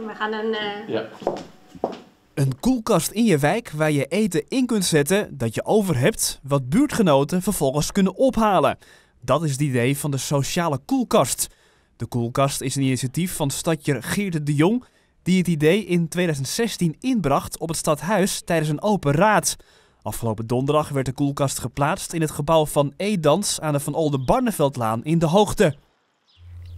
we gaan een... Eh, ja. Een koelkast in je wijk waar je eten in kunt zetten dat je over hebt, wat buurtgenoten vervolgens kunnen ophalen. Dat is het idee van de sociale koelkast. De koelkast is een initiatief van stadjer Geerde de Jong, die het idee in 2016 inbracht op het stadhuis tijdens een open raad. Afgelopen donderdag werd de koelkast geplaatst in het gebouw van Edans aan de Van Barneveldlaan in de hoogte.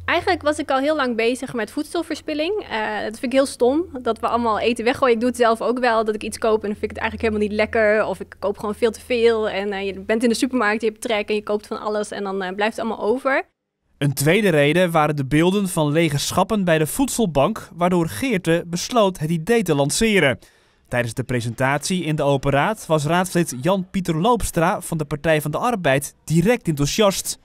Eigenlijk was ik al heel lang bezig met voedselverspilling. Eh, dat vind ik heel stom, dat we allemaal eten weggooien. Ik doe het zelf ook wel, dat ik iets koop en dan vind ik het eigenlijk helemaal niet lekker. Of ik koop gewoon veel te veel en eh, je bent in de supermarkt, je hebt trek en je koopt van alles en dan eh, blijft het allemaal over. Een tweede reden waren de beelden van lege schappen bij de voedselbank, waardoor Geerte besloot het idee te lanceren. Tijdens de presentatie in de Open was raadslid Jan-Pieter Loopstra van de Partij van de Arbeid direct enthousiast.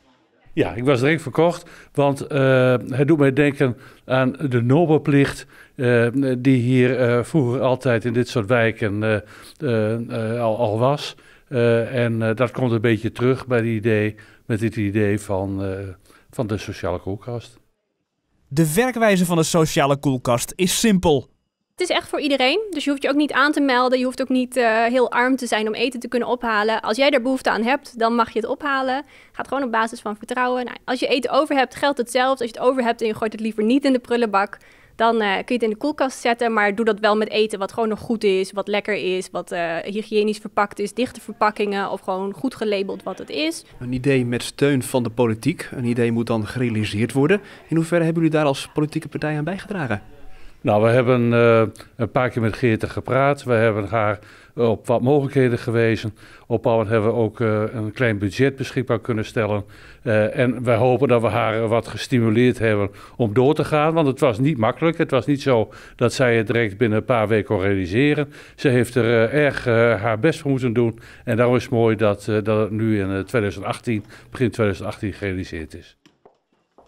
Ja, ik was direct verkocht, want eh, het doet mij denken aan de Nobelplicht. Eh, die hier eh, vroeger altijd in dit soort wijken al, al, was. en dat komt een beetje terug bij die idee, met dit idee van, van de sociale koelkast. De werkwijze van de sociale koelkast is simpel. Het is echt voor iedereen. Dus je hoeft je ook niet aan te melden. Je hoeft ook niet eh, heel arm te zijn om eten te kunnen ophalen. Als jij daar behoefte aan hebt, dan mag je het ophalen. Gaat gewoon op basis van vertrouwen. Nou, als je eten over hebt, geldt hetzelfde. Als je het over hebt en je gooit het liever niet in de prullenbak, dan eh, kun je het in de koelkast zetten. Maar doe dat wel met eten wat gewoon nog goed is, wat lekker is, wat uh, hygiënisch verpakt is, dichte verpakkingen of gewoon goed gelabeld wat het is. Een idee met steun van de politiek. Een idee moet dan gerealiseerd worden. In hoeverre hebben jullie daar als politieke partij aan bijgedragen? Nou, we hebben eh, een paar keer met Geertje gepraat. We hebben haar op wat mogelijkheden gewezen. Op Power hebben we ook eh, een klein budget beschikbaar kunnen stellen. Eh, en wij hopen dat we haar wat gestimuleerd hebben om door te gaan. Want het was niet makkelijk. Het was niet zo dat zij het direct binnen een paar weken kon realiseren. Ze heeft er erg haar best voor moeten doen. En daarom is het mooi dat, dat het nu in 2018, begin 2018, gerealiseerd is.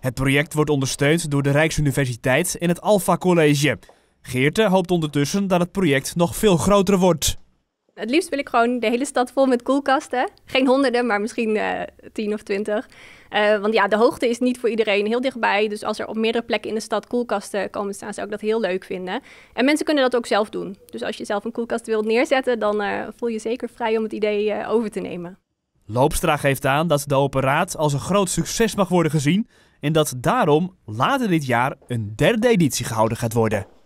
Het project wordt ondersteund door de Rijksuniversiteit in het Alpha College. Geerte hoopt ondertussen dat het project nog veel groter wordt. Het liefst wil ik gewoon de hele stad vol met koelkasten. Geen honderden, maar misschien uh, tien of twintig. Eh, want ja, de hoogte is niet voor iedereen heel dichtbij. Dus als er op meerdere plekken in de stad koelkasten komen staan, zou ik dat heel leuk vinden. En mensen kunnen dat ook zelf doen. Dus als je zelf een koelkast wilt neerzetten, dan eh, voel je zeker vrij om het idee over te nemen. Loopstra geeft aan dat de operaat als een groot succes mag worden gezien en dat daarom later dit jaar een derde editie gehouden gaat worden.